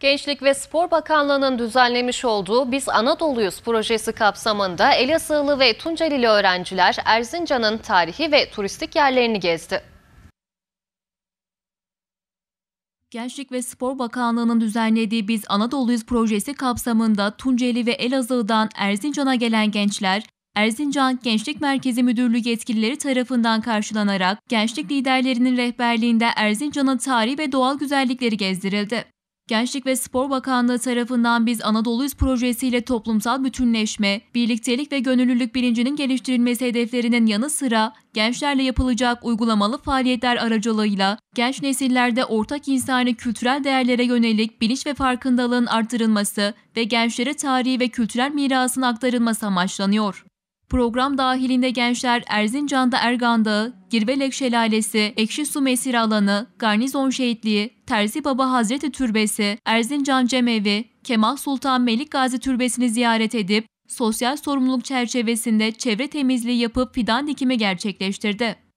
Gençlik ve Spor Bakanlığı'nın düzenlemiş olduğu Biz Anadolu'yuz projesi kapsamında Elazığlı ve Tuncelili öğrenciler Erzincan'ın tarihi ve turistik yerlerini gezdi. Gençlik ve Spor Bakanlığı'nın düzenlediği Biz Anadolu'yuz projesi kapsamında Tunceli ve Elazığ'dan Erzincan'a gelen gençler, Erzincan Gençlik Merkezi Müdürlüğü yetkilileri tarafından karşılanarak gençlik liderlerinin rehberliğinde Erzincan'ın tarihi ve doğal güzellikleri gezdirildi. Gençlik ve Spor Bakanlığı tarafından biz Anadolu'yuz projesiyle toplumsal bütünleşme, birliktelik ve gönüllülük bilincinin geliştirilmesi hedeflerinin yanı sıra gençlerle yapılacak uygulamalı faaliyetler aracılığıyla genç nesillerde ortak insani kültürel değerlere yönelik bilinç ve farkındalığın artırılması ve gençlere tarihi ve kültürel mirasın aktarılması amaçlanıyor. Program dahilinde gençler Erzincan'da Ergan'da, Girvelek Şelalesi, Ekşi Su Mesir Alanı, Garnizon Şehitliği, Terzi Baba Hazreti Türbesi, Erzincan Cemevi, Kemal Sultan Melik Gazi Türbesi'ni ziyaret edip sosyal sorumluluk çerçevesinde çevre temizliği yapıp fidan dikimi gerçekleştirdi.